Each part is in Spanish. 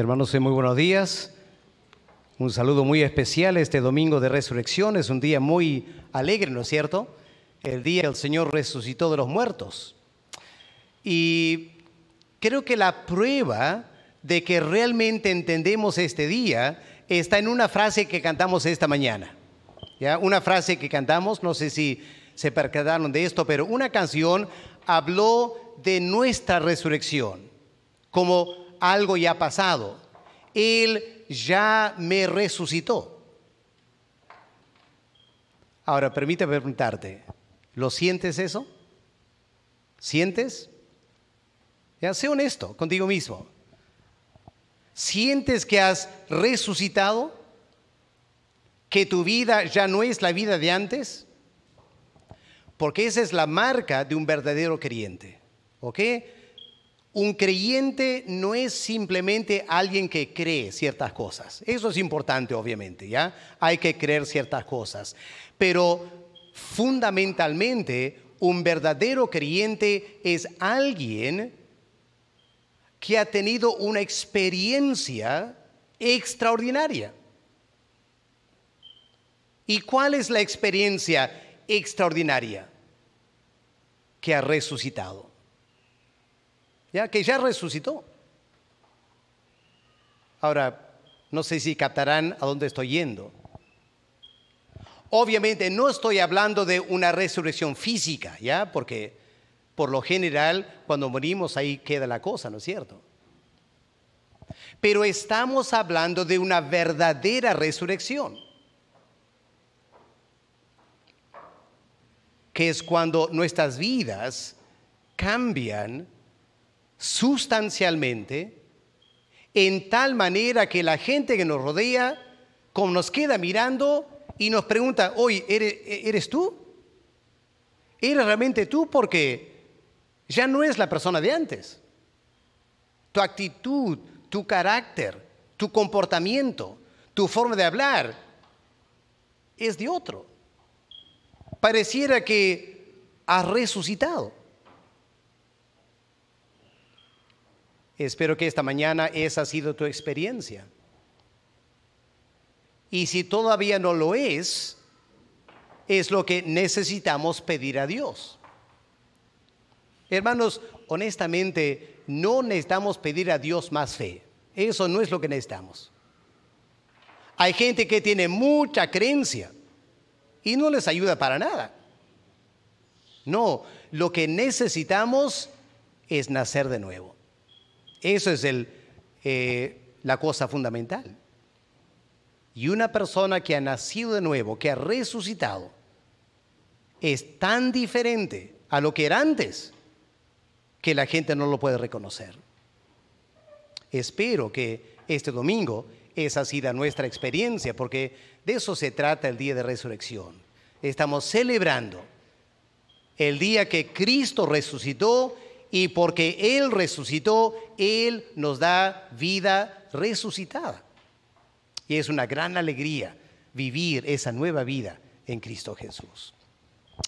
Hermanos, muy buenos días. Un saludo muy especial este domingo de resurrección. Es un día muy alegre, ¿no es cierto? El día que el Señor resucitó de los muertos. Y creo que la prueba de que realmente entendemos este día está en una frase que cantamos esta mañana. ¿Ya? Una frase que cantamos, no sé si se percataron de esto, pero una canción habló de nuestra resurrección como algo ya ha pasado. Él ya me resucitó. Ahora, permítame preguntarte, ¿lo sientes eso? ¿Sientes? Ya, sé honesto contigo mismo. ¿Sientes que has resucitado? ¿Que tu vida ya no es la vida de antes? Porque esa es la marca de un verdadero creyente. ¿Ok? un creyente no es simplemente alguien que cree ciertas cosas. Eso es importante, obviamente, ¿ya? Hay que creer ciertas cosas. Pero fundamentalmente, un verdadero creyente es alguien que ha tenido una experiencia extraordinaria. ¿Y cuál es la experiencia extraordinaria? Que ha resucitado ya que ya resucitó. Ahora, no sé si captarán a dónde estoy yendo. Obviamente no estoy hablando de una resurrección física, ¿ya? Porque por lo general cuando morimos ahí queda la cosa, ¿no es cierto? Pero estamos hablando de una verdadera resurrección, que es cuando nuestras vidas cambian sustancialmente, en tal manera que la gente que nos rodea, como nos queda mirando y nos pregunta, hoy ¿eres, tú? ¿Eres realmente tú? Porque ya no es la persona de antes. Tu actitud, tu carácter, tu comportamiento, tu forma de hablar es de otro. Pareciera que has resucitado. Espero que esta mañana esa ha sido tu experiencia. Y si todavía no lo es, es lo que necesitamos pedir a Dios. Hermanos, honestamente, no necesitamos pedir a Dios más fe. Eso no es lo que necesitamos. Hay gente que tiene mucha creencia y no les ayuda para nada. No, lo que necesitamos es nacer de nuevo. Eso es eh, la cosa fundamental. Y una persona que ha nacido de nuevo, que ha resucitado, es tan diferente a lo que era antes que la gente no lo puede reconocer. Espero que este domingo esa así nuestra experiencia, porque de eso se trata el día de resurrección. Estamos celebrando el día que Cristo resucitó y porque Él resucitó, Él nos da vida resucitada. Y es una gran alegría vivir esa nueva vida en Cristo Jesús.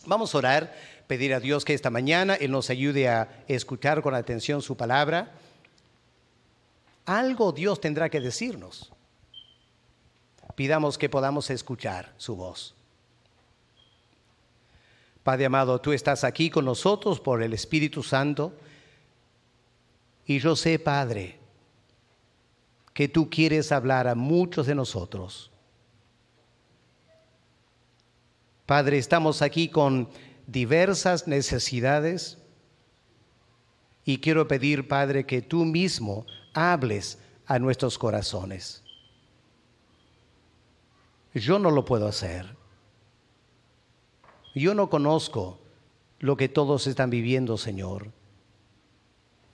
Vamos a orar, pedir a Dios que esta mañana Él nos ayude a escuchar con atención su palabra. Algo Dios tendrá que decirnos. Pidamos que podamos escuchar su voz. Padre amado, tú estás aquí con nosotros por el Espíritu Santo. Y yo sé, Padre, que tú quieres hablar a muchos de nosotros. Padre, estamos aquí con diversas necesidades y quiero pedir, Padre, que tú mismo hables a nuestros corazones. Yo no lo puedo hacer. Yo no conozco lo que todos están viviendo, Señor.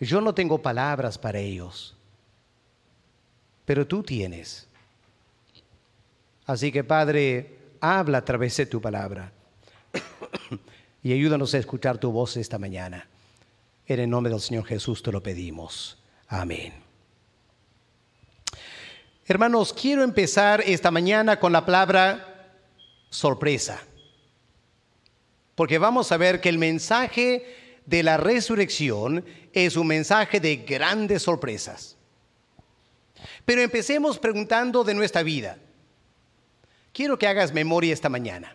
Yo no tengo palabras para ellos, pero tú tienes. Así que, Padre, habla a través de tu palabra y ayúdanos a escuchar tu voz esta mañana. En el nombre del Señor Jesús te lo pedimos. Amén. Hermanos, quiero empezar esta mañana con la palabra sorpresa. Porque vamos a ver que el mensaje de la resurrección es un mensaje de grandes sorpresas. Pero empecemos preguntando de nuestra vida. Quiero que hagas memoria esta mañana.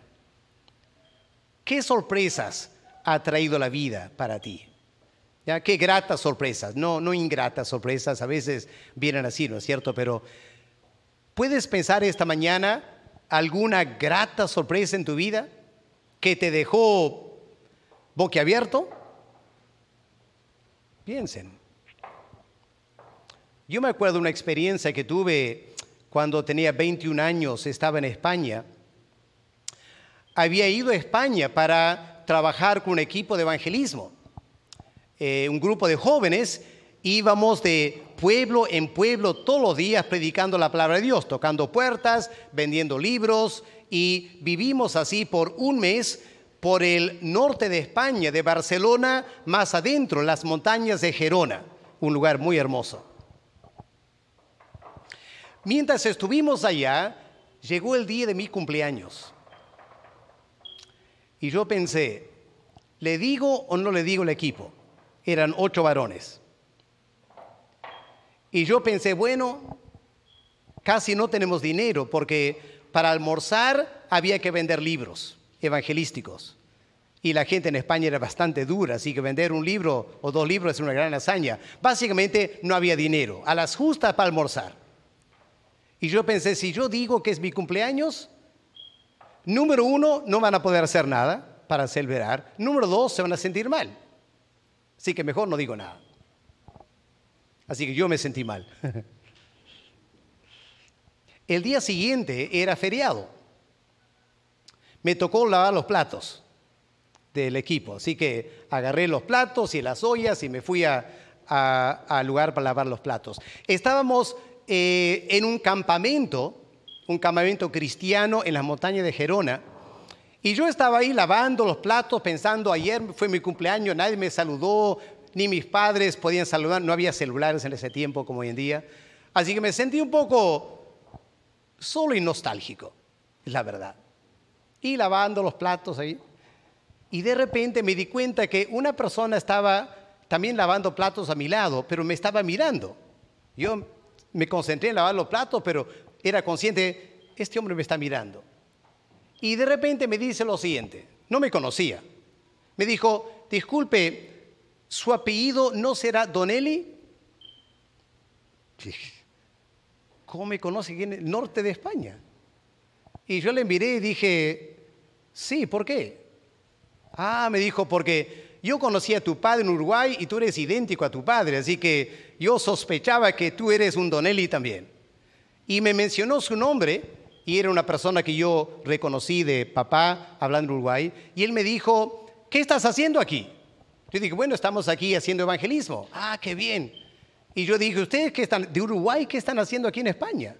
¿Qué sorpresas ha traído la vida para ti? ¿Ya? Qué gratas sorpresas, no, no ingratas sorpresas, a veces vienen así, ¿no es cierto? Pero ¿puedes pensar esta mañana alguna grata sorpresa en tu vida? que te dejó boquiabierto? Piensen. Yo me acuerdo una experiencia que tuve cuando tenía 21 años, estaba en España. Había ido a España para trabajar con un equipo de evangelismo. Eh, un grupo de jóvenes íbamos de pueblo en pueblo todos los días predicando la palabra de Dios, tocando puertas, vendiendo libros y vivimos así por un mes por el norte de España, de Barcelona, más adentro, en las montañas de Gerona, un lugar muy hermoso. Mientras estuvimos allá, llegó el día de mi cumpleaños. Y yo pensé, ¿le digo o no le digo al equipo? Eran ocho varones. Y yo pensé, bueno, casi no tenemos dinero porque para almorzar había que vender libros evangelísticos. Y la gente en España era bastante dura, así que vender un libro o dos libros es una gran hazaña. Básicamente no había dinero, a las justas para almorzar. Y yo pensé, si yo digo que es mi cumpleaños, número uno, no van a poder hacer nada para celebrar. Número dos, se van a sentir mal. Así que mejor no digo nada. Así que yo me sentí mal. El día siguiente era feriado. Me tocó lavar los platos del equipo, así que agarré los platos y las ollas y me fui al lugar para lavar los platos. Estábamos eh, en un campamento, un campamento cristiano en las montañas de Gerona, y yo estaba ahí lavando los platos pensando, ayer fue mi cumpleaños, nadie me saludó, ni mis padres podían saludar, no había celulares en ese tiempo como hoy en día. Así que me sentí un poco solo y nostálgico, es la verdad. Y lavando los platos ahí. Y de repente me di cuenta que una persona estaba también lavando platos a mi lado, pero me estaba mirando. Yo me concentré en lavar los platos, pero era consciente, este hombre me está mirando. Y de repente me dice lo siguiente, no me conocía. Me dijo, disculpe, ¿su apellido no será Donelli? ¿Cómo me conoce en el norte de España. Y yo le miré y dije, sí, ¿por qué? Ah, me dijo, porque yo conocí a tu padre en Uruguay y tú eres idéntico a tu padre, así que yo sospechaba que tú eres un Donelli también. Y me mencionó su nombre y era una persona que yo reconocí de papá hablando Uruguay. Y él me dijo, ¿qué estás haciendo aquí? Yo dije, bueno, estamos aquí haciendo evangelismo. Ah, qué bien. Y yo dije, ¿ustedes que están, de Uruguay, qué están haciendo aquí en España?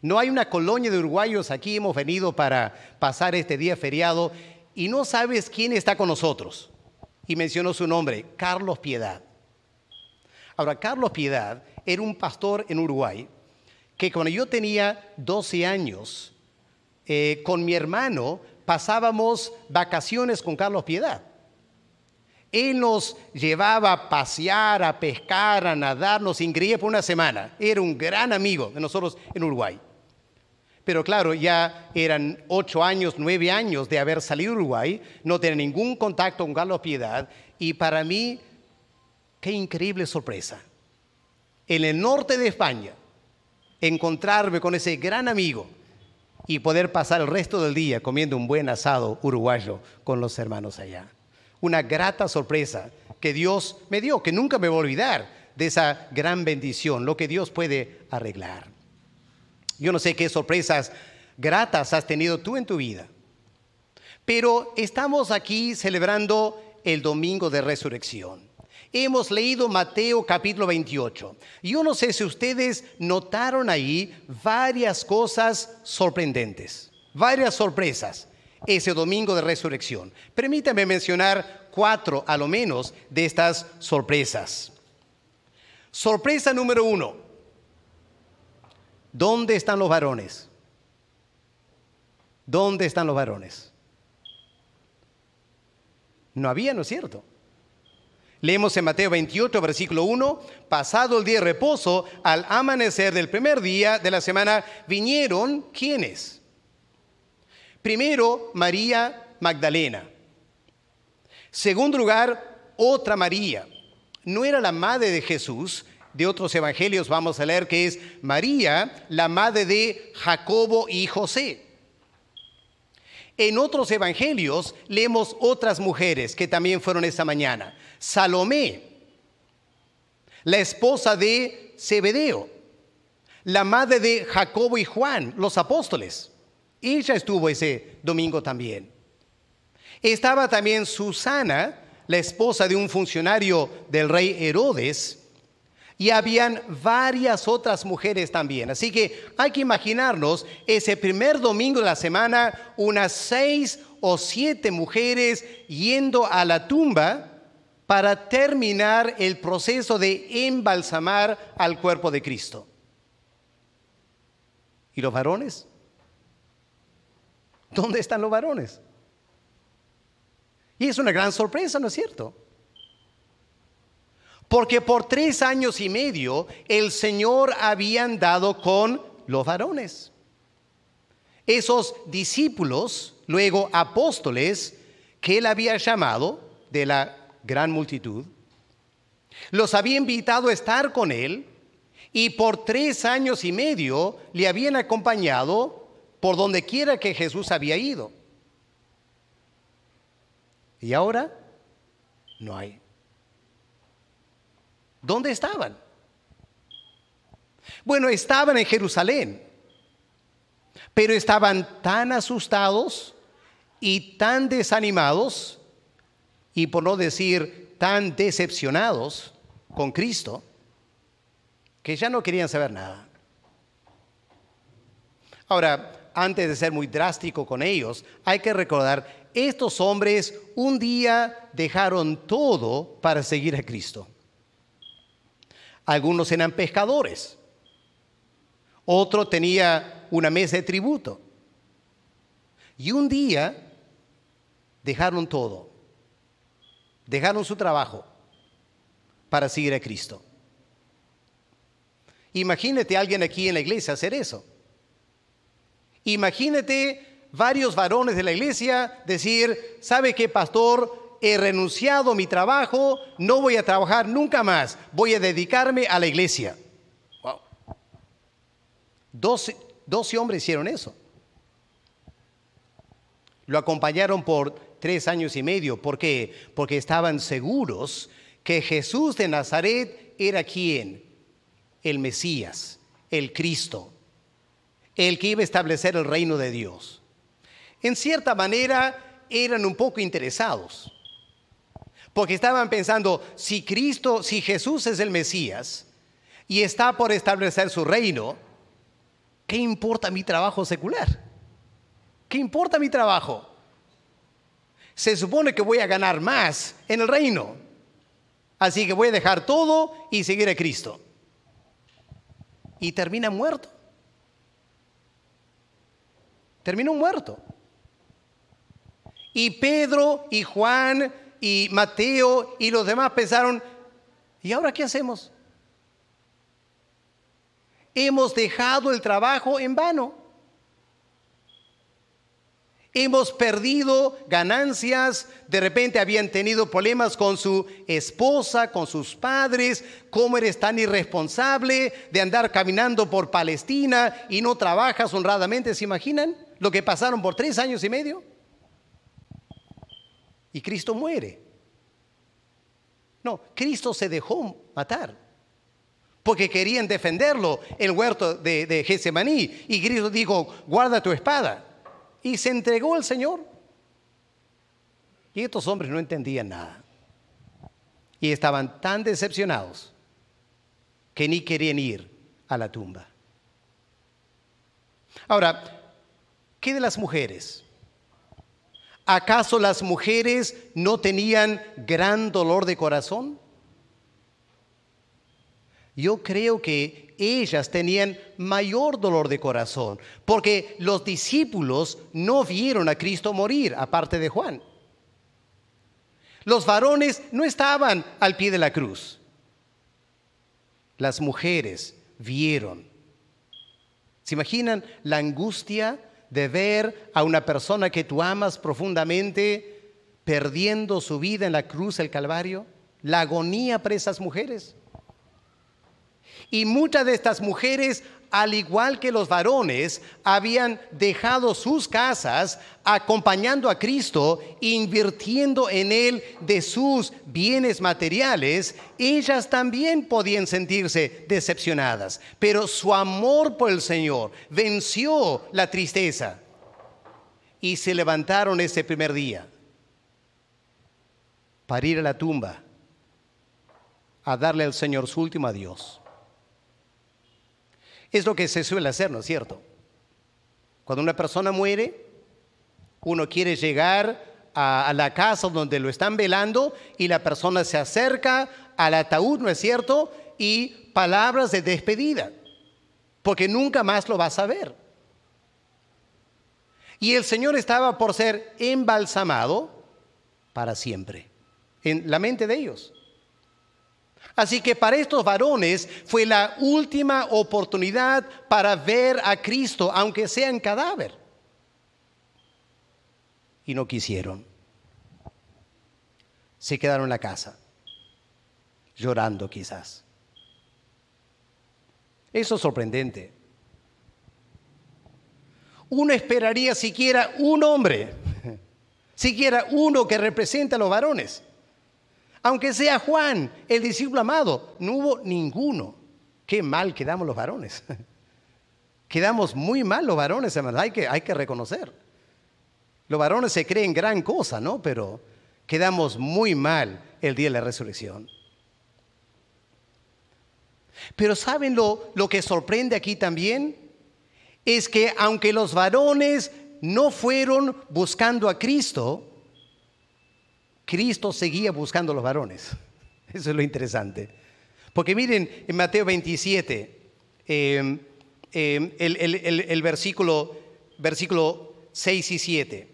No hay una colonia de uruguayos aquí, hemos venido para pasar este día feriado y no sabes quién está con nosotros. Y mencionó su nombre, Carlos Piedad. Ahora, Carlos Piedad era un pastor en Uruguay que cuando yo tenía 12 años, eh, con mi hermano pasábamos vacaciones con Carlos Piedad. Él nos llevaba a pasear, a pescar, a nadar, nos ingría por una semana. Era un gran amigo de nosotros en Uruguay. Pero claro, ya eran ocho años, nueve años de haber salido de Uruguay, no tenía ningún contacto con Carlos Piedad, y para mí, qué increíble sorpresa. En el norte de España, encontrarme con ese gran amigo y poder pasar el resto del día comiendo un buen asado uruguayo con los hermanos allá una grata sorpresa que Dios me dio, que nunca me voy a olvidar de esa gran bendición, lo que Dios puede arreglar. Yo no sé qué sorpresas gratas has tenido tú en tu vida, pero estamos aquí celebrando el domingo de resurrección. Hemos leído Mateo capítulo 28. Yo no sé si ustedes notaron ahí varias cosas sorprendentes, varias sorpresas ese domingo de resurrección. Permítame mencionar cuatro, a lo menos, de estas sorpresas. Sorpresa número uno. ¿Dónde están los varones? ¿Dónde están los varones? No había, ¿no es cierto? Leemos en Mateo 28, versículo 1, pasado el día de reposo, al amanecer del primer día de la semana, vinieron quienes? Primero, María Magdalena. Segundo lugar, otra María. No era la madre de Jesús, de otros evangelios vamos a leer que es María, la madre de Jacobo y José. En otros evangelios leemos otras mujeres que también fueron esta mañana. Salomé, la esposa de Zebedeo, la madre de Jacobo y Juan, los apóstoles. Ella estuvo ese domingo también. Estaba también Susana, la esposa de un funcionario del rey Herodes, y habían varias otras mujeres también. Así que hay que imaginarnos ese primer domingo de la semana, unas seis o siete mujeres yendo a la tumba para terminar el proceso de embalsamar al cuerpo de Cristo. ¿Y los varones? ¿Dónde están los varones? Y es una gran sorpresa, ¿no es cierto? Porque por tres años y medio el Señor había andado con los varones. Esos discípulos, luego apóstoles, que él había llamado de la gran multitud, los había invitado a estar con él y por tres años y medio le habían acompañado por donde quiera que Jesús había ido. Y ahora no hay. ¿Dónde estaban? Bueno, estaban en Jerusalén, pero estaban tan asustados y tan desanimados, y por no decir tan decepcionados con Cristo, que ya no querían saber nada. Ahora, antes de ser muy drástico con ellos, hay que recordar, estos hombres un día dejaron todo para seguir a Cristo. Algunos eran pescadores, otro tenía una mesa de tributo. Y un día dejaron todo, dejaron su trabajo para seguir a Cristo. Imagínate a alguien aquí en la iglesia hacer eso. Imagínate varios varones de la iglesia decir, ¿sabe qué, pastor? He renunciado a mi trabajo, no voy a trabajar nunca más, voy a dedicarme a la iglesia. Wow. 12, hombres hicieron eso. Lo acompañaron por tres años y medio. ¿Por qué? Porque estaban seguros que Jesús de Nazaret era quien? El Mesías, el Cristo, el que iba a establecer el reino de Dios. En cierta manera eran un poco interesados, porque estaban pensando, si Cristo, si Jesús es el Mesías y está por establecer su reino, ¿qué importa mi trabajo secular? ¿Qué importa mi trabajo? Se supone que voy a ganar más en el reino. Así que voy a dejar todo y seguir a Cristo. Y termina muerto terminó muerto. Y Pedro y Juan y Mateo y los demás pensaron, ¿y ahora qué hacemos? Hemos dejado el trabajo en vano. Hemos perdido ganancias, de repente habían tenido problemas con su esposa, con sus padres, cómo eres tan irresponsable de andar caminando por Palestina y no trabajas honradamente, ¿se imaginan? lo que pasaron por tres años y medio. Y Cristo muere. No, Cristo se dejó matar. Porque querían defenderlo, el huerto de, de Getsemaní. Y Cristo dijo, guarda tu espada. Y se entregó al Señor. Y estos hombres no entendían nada. Y estaban tan decepcionados que ni querían ir a la tumba. Ahora, ¿Qué de las mujeres? ¿Acaso las mujeres no tenían gran dolor de corazón? Yo creo que ellas tenían mayor dolor de corazón, porque los discípulos no vieron a Cristo morir, aparte de Juan. Los varones no estaban al pie de la cruz. Las mujeres vieron. ¿Se imaginan la angustia de ver a una persona que tú amas profundamente perdiendo su vida en la cruz del Calvario? La agonía para esas mujeres. Y muchas de estas mujeres, al igual que los varones, habían dejado sus casas acompañando a Cristo, invirtiendo en Él de sus bienes materiales. Ellas también podían sentirse decepcionadas, pero su amor por el Señor venció la tristeza y se levantaron ese primer día para ir a la tumba a darle al Señor su último adiós. Es lo que se suele hacer, ¿no es cierto? Cuando una persona muere, uno quiere llegar a, la casa donde lo están velando y la persona se acerca al ataúd, ¿no es cierto? Y palabras de despedida, porque nunca más lo vas a ver. Y el Señor estaba por ser embalsamado para siempre en la mente de ellos. Así que para estos varones fue la última oportunidad para ver a Cristo, aunque sea en cadáver. Y no quisieron. Se quedaron en la casa, llorando quizás. Eso es sorprendente. Uno esperaría siquiera un hombre, siquiera uno que representa a los varones aunque sea Juan, el discípulo amado, no hubo ninguno. Qué mal quedamos los varones. quedamos muy mal los varones, hay que, hay que reconocer. Los varones se creen gran cosa, ¿no? Pero quedamos muy mal el día de la resurrección. Pero ¿saben lo que sorprende aquí también? Es que aunque los varones no fueron buscando a Cristo, Cristo seguía buscando a los varones. Eso es lo interesante. Porque miren, en Mateo 27, em, em, el, versículo, versículo 6 y 7,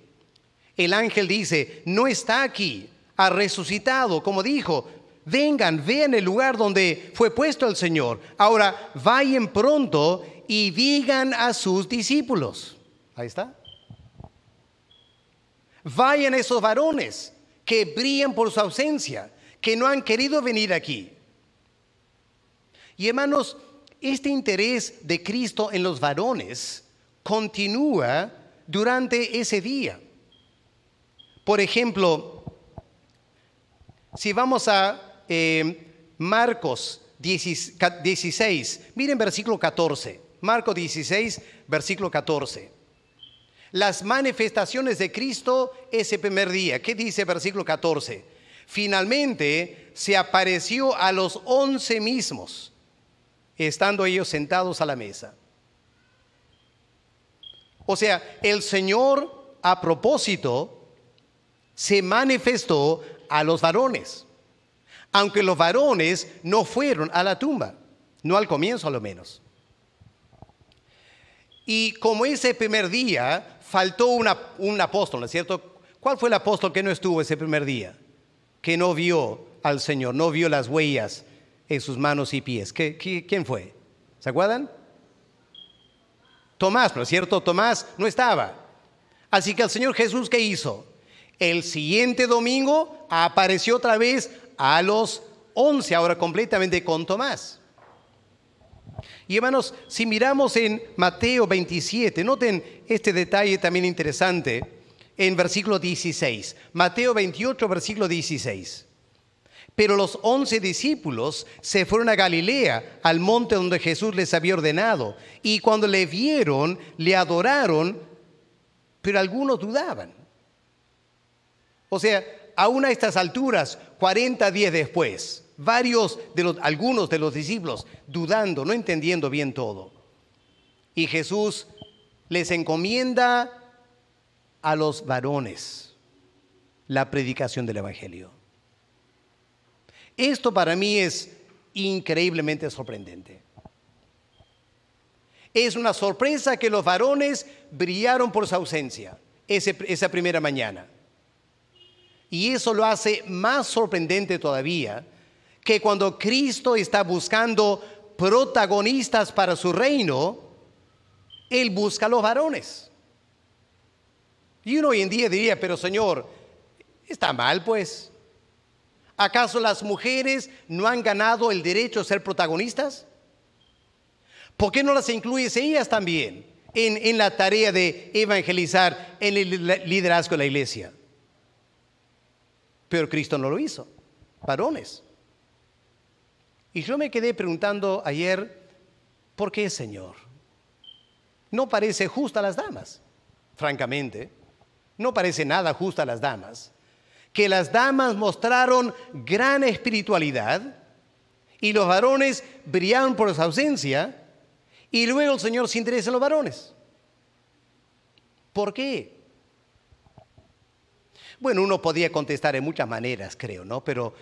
el ángel dice, no está aquí, ha resucitado, como dijo, vengan, vean el lugar donde fue puesto el Señor. Ahora, vayan pronto y digan a sus discípulos. Ahí está. Vayan esos varones que brillan por su ausencia, que no han querido venir aquí. Y hermanos, este interés de Cristo en los varones continúa durante ese día. Por ejemplo, si vamos a eh, Marcos 16, miren versículo 14, Marcos 16, versículo 14 las manifestaciones de Cristo ese primer día. ¿Qué dice versículo 14? Finalmente se apareció a los once mismos, estando ellos sentados a la mesa. O sea, el Señor a propósito se manifestó a los varones, aunque los varones no fueron a la tumba, no al comienzo a lo menos. Y como ese primer día, faltó un apóstol, ¿no es cierto? ¿Cuál fue el apóstol que no estuvo ese primer día? Que no vio al Señor, no vio las huellas en sus manos y pies. quién fue? ¿Se acuerdan? Tomás, ¿no es cierto? Tomás no estaba. Así que el Señor Jesús, ¿qué hizo? El siguiente domingo apareció otra vez a los once, ahora completamente con Tomás. Y hermanos, si miramos en Mateo 27, noten este detalle también interesante en versículo 16. Mateo 28, versículo 16. Pero los once discípulos se fueron a Galilea, al monte donde Jesús les había ordenado. Y cuando le vieron, le adoraron, pero algunos dudaban. O sea, aún a estas alturas, 40 días después, varios de los, algunos de los discípulos, dudando, no entendiendo bien todo. Y Jesús les encomienda a los varones la predicación del Evangelio. Esto para mí es increíblemente sorprendente. Es una sorpresa que los varones brillaron por su ausencia esa primera mañana. Y eso lo hace más sorprendente todavía que cuando Cristo está buscando protagonistas para su reino, Él busca a los varones. Y uno hoy en día diría, pero Señor, está mal pues. ¿Acaso las mujeres no han ganado el derecho a ser protagonistas? ¿Por qué no las incluyes ellas también en, en la tarea de evangelizar en el liderazgo de la iglesia? Pero Cristo no lo hizo. Varones. Y yo me quedé preguntando ayer, ¿por qué, Señor? No parece justa a las damas, francamente. No parece nada justo a las damas. Que las damas mostraron gran espiritualidad y los varones brillaron por su ausencia y luego el Señor se interesa en los varones. ¿Por qué? Bueno, uno podía contestar en muchas maneras, creo, ¿no? Pero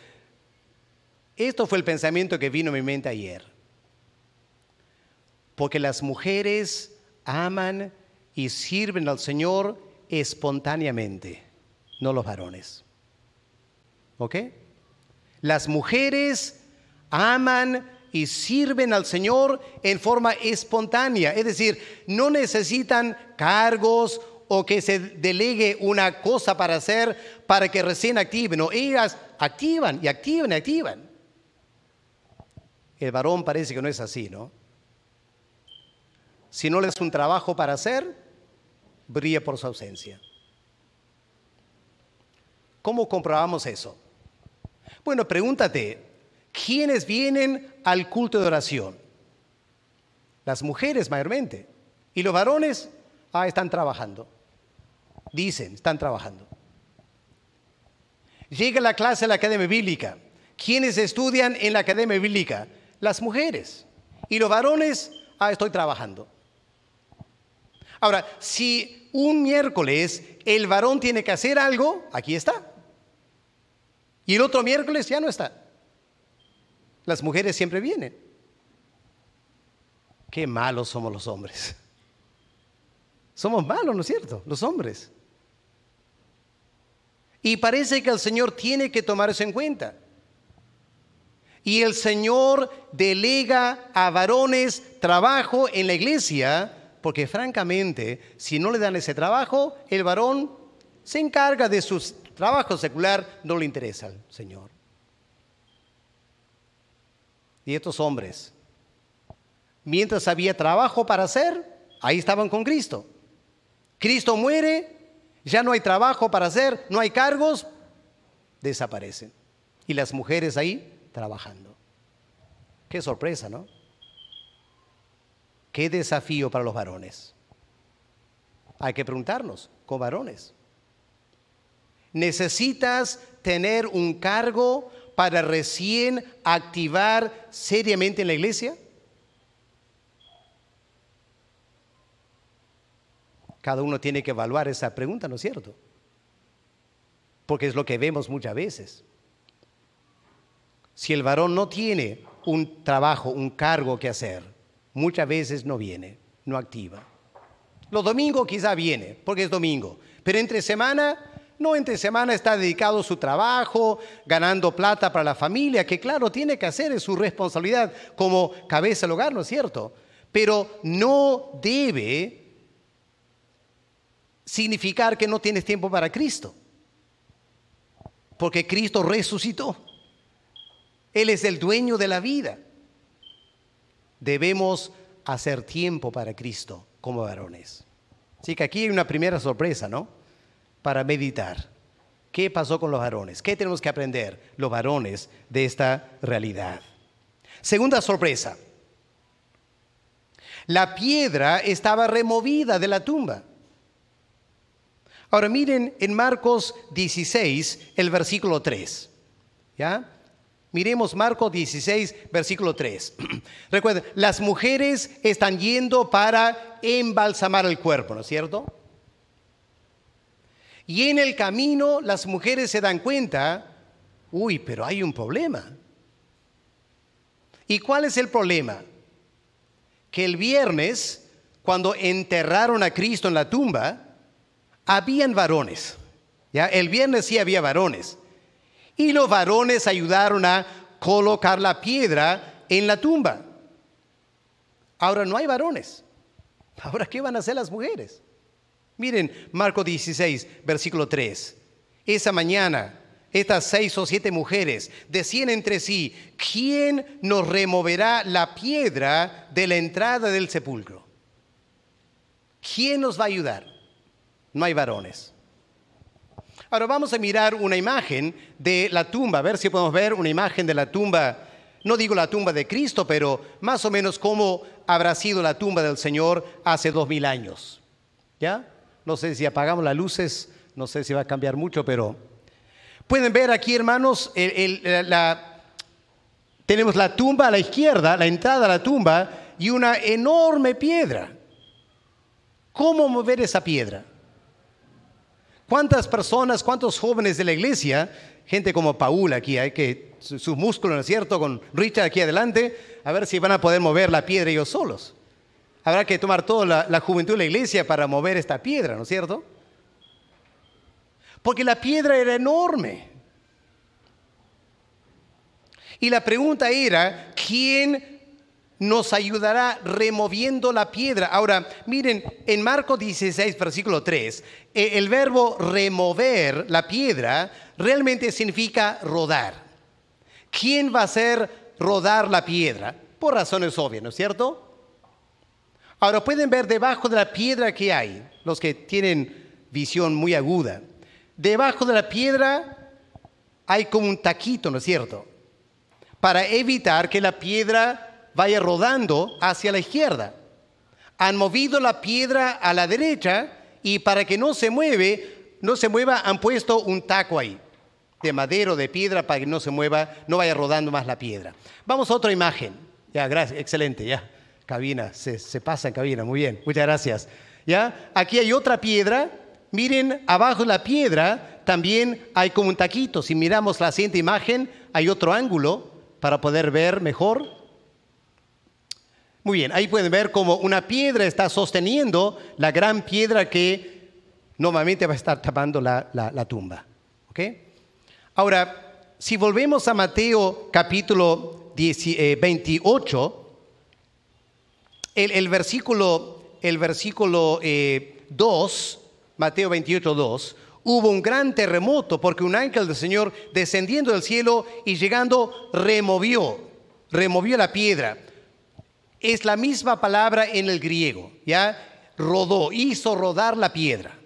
esto fue el pensamiento que vino a mi mente ayer. Porque las mujeres aman y sirven al Señor espontáneamente, no los varones. ¿Ok? Las mujeres aman y sirven al Señor en forma espontánea, es decir, no necesitan cargos o que se delegue una cosa para hacer para que recién activen, o ellas activan y activan y activan. El varón parece que no es así, ¿no? Si no le es un trabajo para hacer, brilla por su ausencia. ¿Cómo comprobamos eso? Bueno, pregúntate, ¿quiénes vienen al culto de oración? Las mujeres mayormente. ¿Y los varones? Ah, están trabajando. Dicen, están trabajando. Llega la clase de la academia bíblica. ¿Quiénes estudian en la academia bíblica? las mujeres. Y los varones, ah, estoy trabajando. Ahora, si un miércoles el varón tiene que hacer algo, aquí está. Y el otro miércoles ya no está. Las mujeres siempre vienen. Qué malos somos los hombres. Somos malos, ¿no es cierto? Los hombres. Y parece que el Señor tiene que tomar eso en cuenta. Y el Señor delega a varones trabajo en la iglesia, porque francamente, si no le dan ese trabajo, el varón se encarga de su trabajo secular, no le interesa al Señor. Y estos hombres, mientras había trabajo para hacer, ahí estaban con Cristo. Cristo muere, ya no hay trabajo para hacer, no hay cargos, desaparecen. Y las mujeres ahí trabajando. Qué sorpresa, ¿no? Qué desafío para los varones. Hay que preguntarnos, con varones. Necesitas tener un cargo para recién activar seriamente en la iglesia. Cada uno tiene que evaluar esa pregunta, ¿no es cierto? Porque es lo que vemos muchas veces. Si el varón no tiene un trabajo, un cargo que hacer, muchas veces no viene, no activa. Los domingos quizá viene, porque es domingo, pero entre semana, no, entre semana está dedicado su trabajo, ganando plata para la familia, que claro, tiene que hacer, es su responsabilidad como cabeza del hogar, ¿no es cierto? Pero no debe significar que no tienes tiempo para Cristo, porque Cristo resucitó. Él es el dueño de la vida. Debemos hacer tiempo para Cristo como varones. Así que aquí hay una primera sorpresa, ¿no? Para meditar. ¿Qué pasó con los varones? ¿Qué tenemos que aprender los varones de esta realidad? Segunda sorpresa. La piedra estaba removida de la tumba. Ahora miren en Marcos 16, el versículo 3. ¿Ya? Miremos Marcos 16, versículo 3. Recuerden, las mujeres están yendo para embalsamar el cuerpo, ¿no es cierto? Y en el camino las mujeres se dan cuenta, uy, pero hay un problema. ¿Y cuál es el problema? Que el viernes, cuando enterraron a Cristo en la tumba, habían varones. ¿ya? El viernes sí había varones. Y los varones ayudaron a colocar la piedra en la tumba. Ahora no hay varones. Ahora, ¿qué van a hacer las mujeres? Miren, Marco 16, versículo 3. Esa mañana, estas seis o siete mujeres decían entre sí, ¿quién nos removerá la piedra de la entrada del sepulcro? ¿Quién nos va a ayudar? No hay varones. Ahora vamos a mirar una imagen de la tumba, a ver si podemos ver una imagen de la tumba, no digo la tumba de Cristo, pero más o menos cómo habrá sido la tumba del Señor hace dos mil años. ¿Ya? No sé si apagamos las luces, no sé si va a cambiar mucho, pero pueden ver aquí, hermanos, tenemos la tumba a la izquierda, la entrada a la tumba y una enorme piedra. ¿Cómo mover esa piedra? ¿Cuántas personas, cuántos jóvenes de la iglesia, gente como Paul aquí, hay eh, que sus músculos, ¿no es cierto?, con Richard aquí adelante, a ver si van a poder mover la piedra ellos solos. Habrá que tomar toda la, la juventud de la iglesia para mover esta piedra, ¿no es cierto? Porque la piedra era enorme. Y la pregunta era, ¿quién nos ayudará removiendo la piedra. Ahora, miren, en Marcos 16, versículo 3, e, el verbo remover la piedra realmente significa rodar. ¿Quién va a hacer rodar la piedra? Por razones obvias, ¿no es cierto? Ahora pueden ver debajo de la piedra que hay, los que tienen visión muy aguda. Debajo de la piedra hay como un taquito, ¿no es cierto? Para evitar que la piedra vaya rodando hacia la izquierda. Han movido la piedra a la derecha y para que no se mueve, no se mueva, han puesto un taco ahí de madera o de piedra para que no se mueva, no vaya rodando más la piedra. Vamos a otra imagen. Ya, gracias, excelente, ya. Cabina, se, se pasa en cabina, muy bien, muchas gracias. Ya, aquí hay otra piedra. Miren, abajo la piedra también hay como un taquito. Si miramos la siguiente imagen, hay otro ángulo para poder ver mejor. Muy bien, ahí pueden ver cómo una piedra está sosteniendo la gran piedra que normalmente va a estar tapando la, tumba. Ahora, si volvemos a Mateo capítulo 28, eh, el, versículo, el versículo 2, eh, Mateo 28, 2, hubo un gran terremoto porque un ángel del Señor descendiendo del cielo y llegando removió, removió la piedra es la misma palabra en el griego, ¿ya? Rodó, hizo rodar la piedra.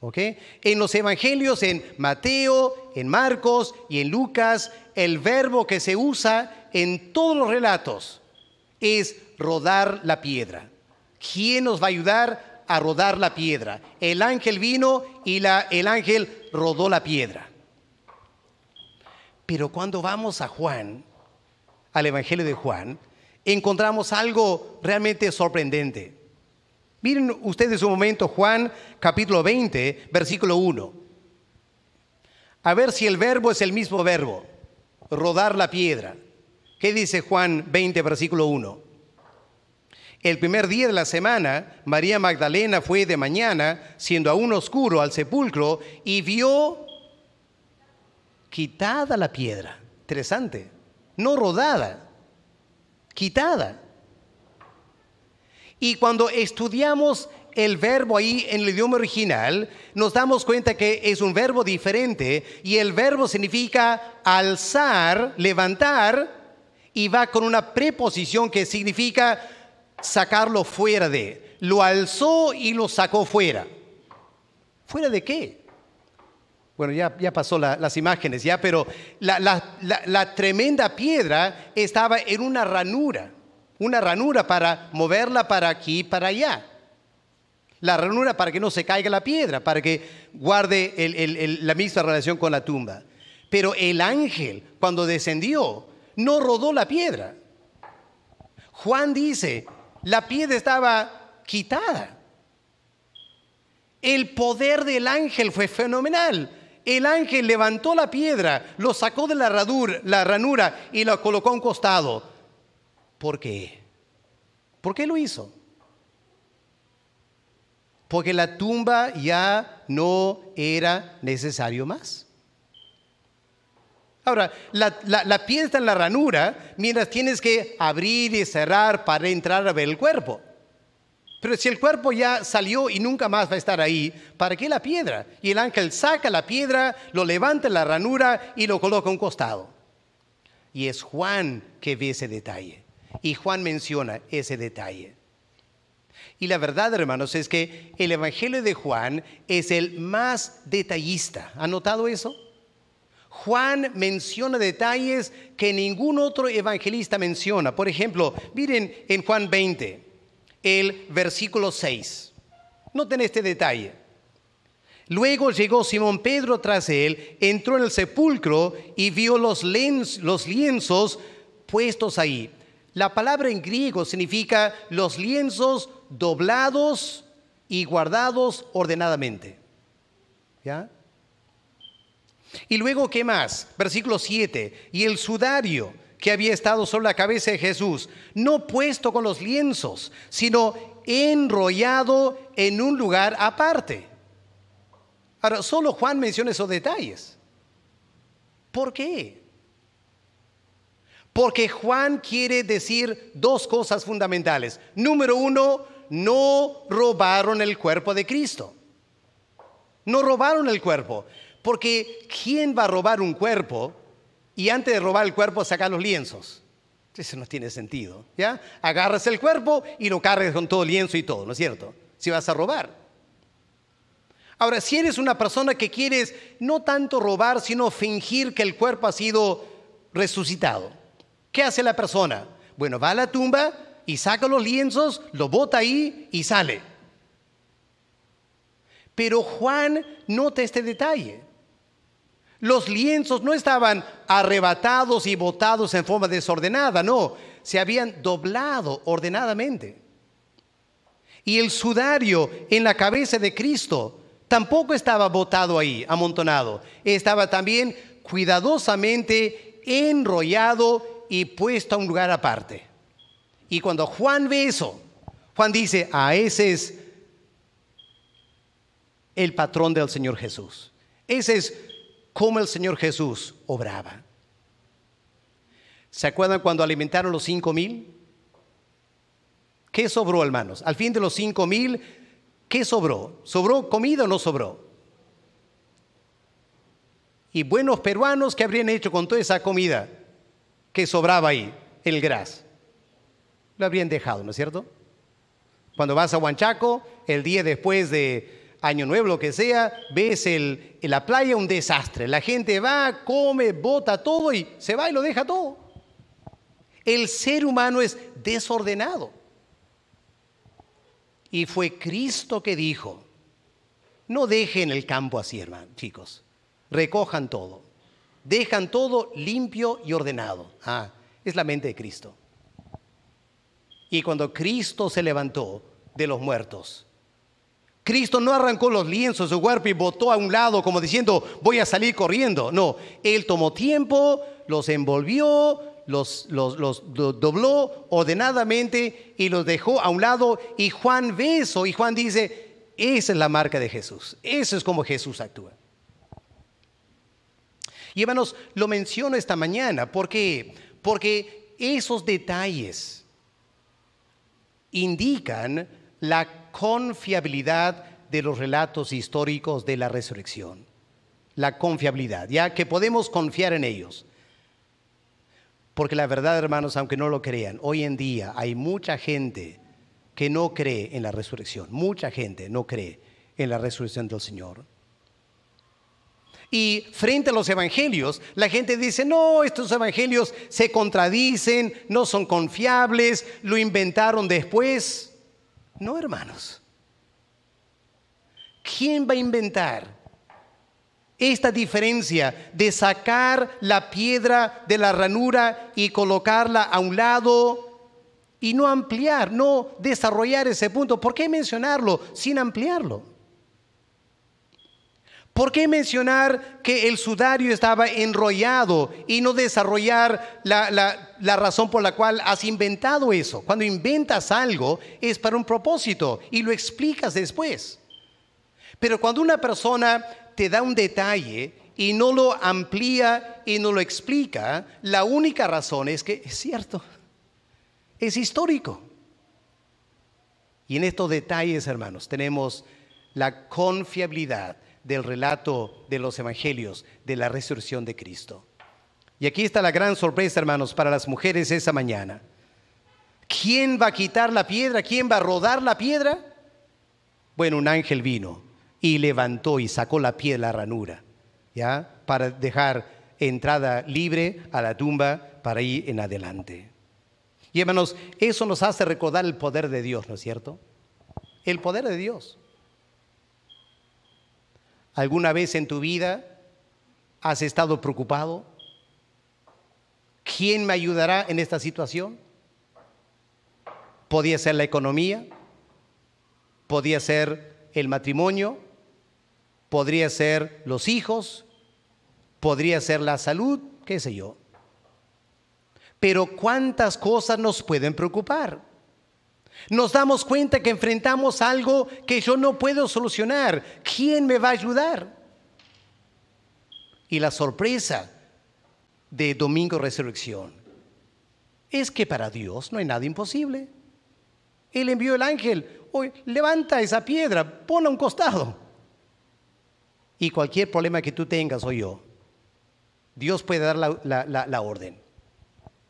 ¿Ok? En los evangelios, en Mateo, en Marcos y en Lucas, el verbo que se usa en todos los relatos es rodar la piedra. ¿Quién nos va a ayudar a rodar la piedra? El ángel vino y la, el ángel rodó la piedra. Pero cuando vamos a Juan, al Evangelio de Juan, encontramos algo realmente sorprendente. Miren ustedes un momento Juan capítulo 20, versículo 1. A ver si el verbo es el mismo verbo, rodar la piedra. ¿Qué dice Juan 20, versículo 1? El primer día de la semana, María Magdalena fue de mañana, siendo aún oscuro, al sepulcro y vio quitada la piedra. Interesante, no rodada quitada. Y cuando estudiamos el verbo ahí en el idioma original, nos damos cuenta que es un verbo diferente y el verbo significa alzar, levantar, y va con una preposición que significa sacarlo fuera de. Lo alzó y lo sacó fuera. ¿Fuera de qué? Bueno, ya, ya pasó las imágenes, ya, pero la, tremenda piedra estaba en una ranura, una ranura para moverla para aquí y para allá. La ranura para que no se caiga la piedra, para que guarde la misma relación con la tumba. Pero el ángel, cuando descendió, no rodó la piedra. Juan dice, la piedra estaba quitada. El poder del ángel fue fenomenal el ángel levantó la piedra, lo sacó de la, ranura y la colocó a un costado. ¿Por qué? ¿Por qué lo hizo? Porque la tumba ya no era necesario más. Ahora, la, la, la piedra en la ranura mientras tienes que abrir y cerrar para entrar a ver el cuerpo. Pero si el cuerpo ya salió y nunca más va a estar ahí, ¿para qué la piedra? Y el ángel saca la piedra, lo levanta en la ranura y lo coloca a un costado. Y es Juan que ve ese detalle. Y Juan menciona ese detalle. Y la verdad, hermanos, es que el Evangelio de Juan es el más detallista. ¿Han notado eso? Juan menciona detalles que ningún otro evangelista menciona. Por ejemplo, miren en Juan 20 el versículo 6. Noten este detalle. Luego llegó Simón Pedro tras él, entró en el sepulcro y vio los, los lienzos puestos ahí. La palabra en griego significa los lienzos doblados y guardados ordenadamente. ¿Ya? Y luego, ¿qué más? Versículo 7. Y el sudario que había estado sobre la cabeza de Jesús, no puesto con los lienzos, sino enrollado en un lugar aparte. Ahora, solo Juan menciona esos detalles. ¿Por qué? Porque Juan quiere decir dos cosas fundamentales. Número uno, no robaron el cuerpo de Cristo. No robaron el cuerpo. Porque ¿quién va a robar un cuerpo y antes de robar el cuerpo saca los lienzos. Eso no tiene sentido, ¿ya? Agarras el cuerpo y lo cargas con todo lienzo y todo, ¿no es cierto? Si vas a robar. Ahora, si eres una persona que quieres no tanto robar, sino fingir que el cuerpo ha sido resucitado, ¿qué hace la persona? Bueno, va a la tumba y saca los lienzos, lo bota ahí y sale. Pero Juan nota este detalle. Los lienzos no estaban arrebatados y botados en forma desordenada, no, se habían doblado ordenadamente. Y el sudario en la cabeza de Cristo tampoco estaba botado ahí, amontonado, estaba también cuidadosamente enrollado y puesto a un lugar aparte. Y cuando Juan ve eso, Juan dice, a ah, ese es el patrón del Señor Jesús. Ese es cómo el Señor Jesús obraba. ¿Se acuerdan cuando alimentaron los cinco mil? ¿Qué sobró, hermanos? Al fin de los cinco mil, ¿qué sobró? ¿Sobró comida o no sobró? Y buenos peruanos, ¿qué habrían hecho con toda esa comida que sobraba ahí, el gras? Lo habrían dejado, ¿no es cierto? Cuando vas a Huanchaco, el día después de, Año Nuevo, lo que sea, ves en la playa un desastre. La gente va, come, bota todo y se va y lo deja todo. El ser humano es desordenado. Y fue Cristo que dijo, no dejen el campo así, hermanos, chicos. Recojan todo. Dejan todo limpio y ordenado. Ah, es la mente de Cristo. Y cuando Cristo se levantó de los muertos, Cristo no arrancó los lienzos de su cuerpo y botó a un lado como diciendo, voy a salir corriendo. No, Él tomó tiempo, los envolvió, los, los, dobló ordenadamente y los dejó a un lado. Y Juan ve eso y Juan dice, esa es la marca de Jesús, eso es como Jesús actúa. Y hermanos, lo menciono esta mañana, ¿por qué? Porque esos detalles indican la confiabilidad de los relatos históricos de la resurrección. La confiabilidad, ya que podemos confiar en ellos. Porque la verdad, hermanos, aunque no lo crean, hoy en día hay mucha gente que no cree en la resurrección. Mucha gente no cree en la resurrección del Señor. Y frente a los evangelios, la gente dice, no, estos evangelios se contradicen, no son confiables, lo inventaron después. No, hermanos. ¿Quién va a inventar esta diferencia de sacar la piedra de la ranura y colocarla a un lado y no ampliar, no desarrollar ese punto? ¿Por qué mencionarlo sin ampliarlo? ¿Por qué mencionar que el sudario estaba enrollado y no desarrollar la, la, razón por la cual has inventado eso? Cuando inventas algo es para un propósito y lo explicas después. Pero cuando una persona te da un detalle y no lo amplía y no lo explica, la única razón es que es cierto, es histórico. Y en estos detalles, hermanos, tenemos la confiabilidad del relato de los evangelios de la resurrección de Cristo. Y aquí está la gran sorpresa, hermanos, para las mujeres esa mañana. ¿Quién va a quitar la piedra? ¿Quién va a rodar la piedra? Bueno, un ángel vino y levantó y sacó la piel de la ranura, ¿ya? Para dejar entrada libre a la tumba para ir en adelante. Y hermanos, eso nos hace recordar el poder de Dios, ¿no es cierto? El poder de Dios. ¿Alguna vez en tu vida has estado preocupado? ¿Quién me ayudará en esta situación? Podía ser la economía, podía ser el matrimonio, podría ser los hijos, podría ser la salud, qué sé yo. Pero cuántas cosas nos pueden preocupar. Nos damos cuenta que enfrentamos algo que yo no puedo solucionar. ¿Quién me va a ayudar? Y la sorpresa de Domingo Resurrección es que para Dios no hay nada imposible. Él envió el ángel, levanta esa piedra, ponla a un costado y cualquier problema que tú tengas o yo, Dios puede dar la, la orden.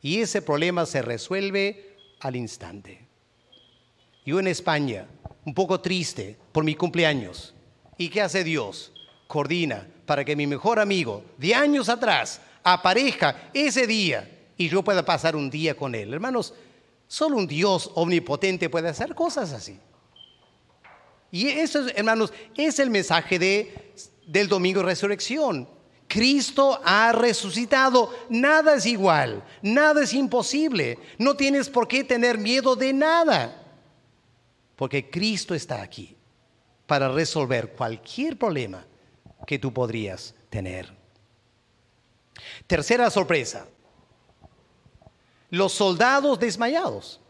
Y ese problema se resuelve al instante. Yo en España, un poco triste por mi cumpleaños. ¿Y qué hace Dios? Coordina para que mi mejor amigo de años atrás aparezca ese día y yo pueda pasar un día con él. Hermanos, solo un Dios omnipotente puede hacer cosas así. Y eso, hermanos, es el mensaje de del domingo de resurrección. Cristo ha resucitado. Nada es igual, nada es imposible. No tienes por qué tener miedo de nada. Porque Cristo está aquí para resolver cualquier problema que tú podrías tener. Tercera sorpresa. Los soldados desmayados.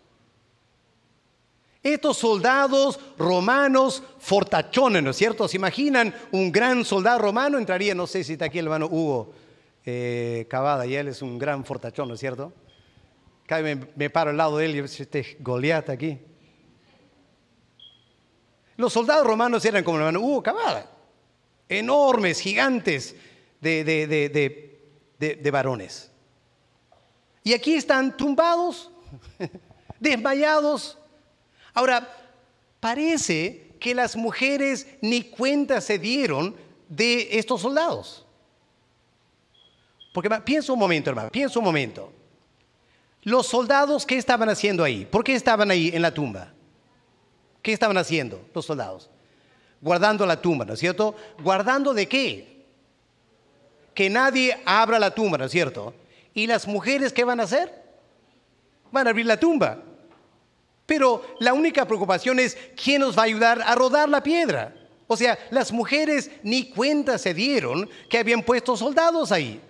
Estos soldados romanos fortachones, ¿no es cierto? ¿Se imaginan un gran soldado romano? Entraría, no sé si está aquí el hermano Hugo eh, Cavada, y él es un gran fortachón, ¿no es cierto? Cada me, paro al lado de él y este Goliat aquí. Los soldados romanos eran como el hermano Hugo Cavada, enormes, gigantes de, de, de, de varones. Y aquí están tumbados, desmayados, Ahora, parece que las mujeres ni cuenta se dieron de estos soldados. Porque pienso un momento, hermano, pienso un momento. Los soldados, ¿qué estaban haciendo ahí? ¿Por qué estaban ahí en la tumba? ¿Qué estaban haciendo los soldados? Guardando la tumba, ¿no es cierto? ¿Guardando de qué? Que nadie abra la tumba, ¿no es cierto? ¿Y las mujeres qué van a hacer? Van a abrir la tumba. Pero la única preocupación es quién nos va a ayudar a rodar la piedra. O sea, las mujeres ni cuenta se dieron que habían puesto soldados ahí.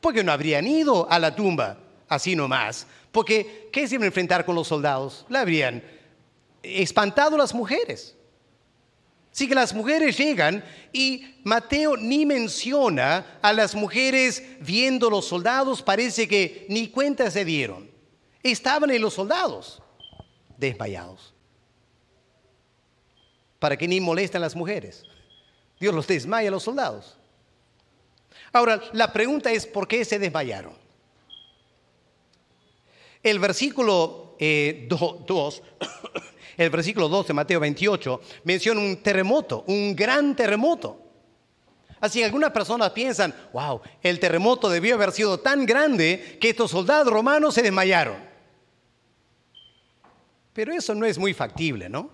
Porque no habrían ido a la tumba así nomás. Porque, ¿qué se iban a enfrentar con los soldados? La habrían espantado las mujeres. Así que las mujeres llegan y Mateo ni menciona a las mujeres viendo los soldados, parece que ni cuenta se dieron. Estaban en los soldados desmayados. Para que ni molestan las mujeres. Dios los desmaya a los soldados. Ahora, la pregunta es, ¿por qué se desmayaron? El versículo 2, eh, el versículo 2 de Mateo 28 menciona un terremoto, un gran terremoto. Así algunas personas piensan, wow, el terremoto debió haber sido tan grande que estos soldados romanos se desmayaron. Pero eso no es muy factible, ¿no?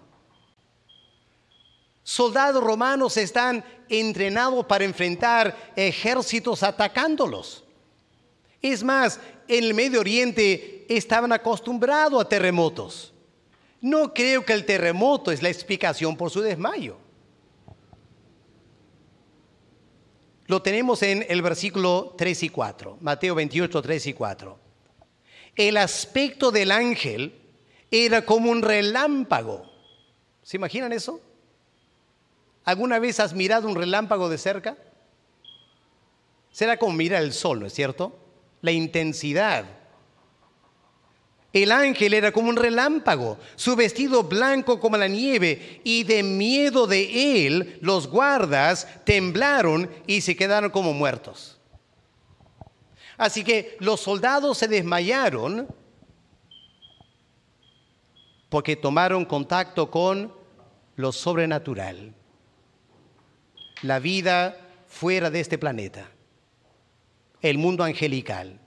Soldados romanos están entrenados para enfrentar ejércitos atacándolos. Es más, en el Medio Oriente estaban acostumbrados a terremotos. No creo que el terremoto es la explicación por su desmayo. Lo tenemos en el versículo 3 y 4, Mateo 28, 3 y 4. El aspecto del ángel era como un relámpago. ¿Se imaginan eso? ¿Alguna vez has mirado un relámpago de cerca? Será como mirar el sol, ¿no es cierto? La intensidad. El ángel era como un relámpago, su vestido blanco como la nieve, y de miedo de él los guardas temblaron y se quedaron como muertos. Así que los soldados se desmayaron porque tomaron contacto con lo sobrenatural, la vida fuera de este planeta, el mundo angelical.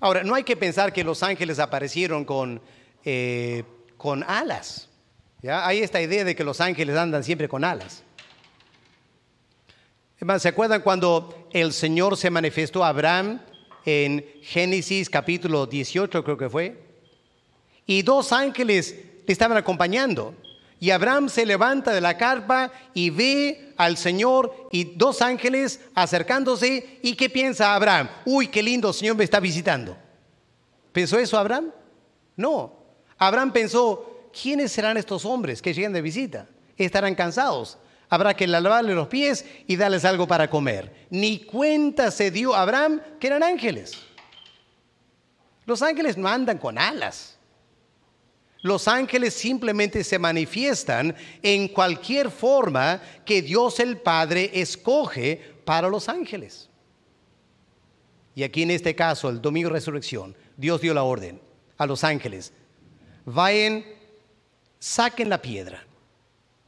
Ahora, no hay que pensar que los ángeles aparecieron con, eh, con alas. ¿ya? Hay esta idea de que los ángeles andan siempre con alas. ¿se acuerdan cuando el Señor se manifestó a Abraham en Génesis capítulo 18, creo que fue? y dos ángeles le estaban acompañando. Y Abraham se levanta de la carpa y ve al Señor y dos ángeles acercándose. ¿Y qué piensa Abraham? Uy, qué lindo, el Señor me está visitando. ¿Pensó eso Abraham? No. Abraham pensó, ¿quiénes serán estos hombres que llegan de visita? Estarán cansados. Habrá que lavarle los pies y darles algo para comer. Ni cuenta se dio Abraham que eran ángeles. Los ángeles no andan con alas. Los ángeles simplemente se manifiestan en cualquier forma que Dios el Padre escoge para los ángeles. Y aquí en este caso, el domingo de resurrección, Dios dio la orden a los ángeles, vayan, saquen la piedra,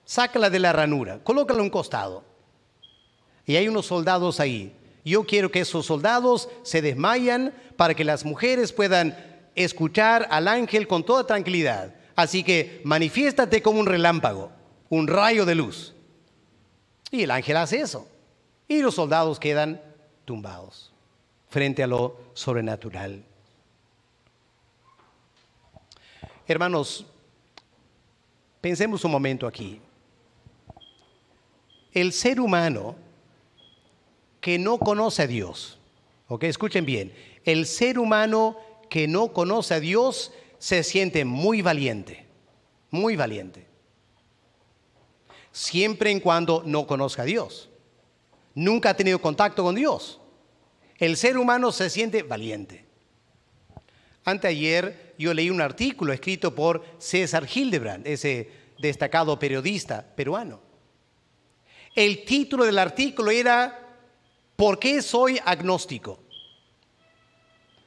sácala de la ranura, colócala a un costado. Y hay unos soldados ahí. Yo quiero que esos soldados se desmayan para que las mujeres puedan escuchar al ángel con toda tranquilidad. Así que manifiéstate como un relámpago, un rayo de luz. Y el ángel hace eso. Y los soldados quedan tumbados frente a lo sobrenatural. Hermanos, pensemos un momento aquí. El ser humano que no conoce a Dios, ok, escuchen bien, el ser humano que no conoce a Dios se siente muy valiente, muy valiente. Siempre en cuando no conozca a Dios. Nunca ha tenido contacto con Dios. El ser humano se siente valiente. Anteayer yo leí un artículo escrito por César Hildebrand, ese destacado periodista peruano. El título del artículo era ¿Por qué soy agnóstico?